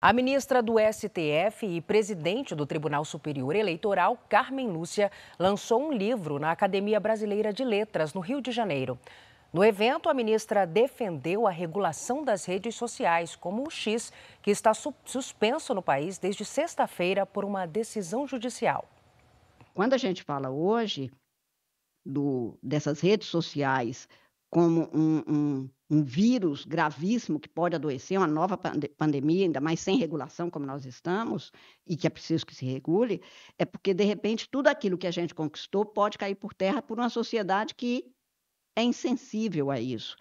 A ministra do STF e presidente do Tribunal Superior Eleitoral, Carmen Lúcia, lançou um livro na Academia Brasileira de Letras, no Rio de Janeiro. No evento, a ministra defendeu a regulação das redes sociais, como o X, que está suspenso no país desde sexta-feira por uma decisão judicial. Quando a gente fala hoje do, dessas redes sociais como um, um, um, vírus gravíssimo que pode adoecer, uma nova pande pandemia, ainda mais sem regulação, como nós estamos, e que é preciso que se regule, é porque, de repente, tudo aquilo que a gente conquistou pode cair por terra por uma sociedade que é insensível a isso.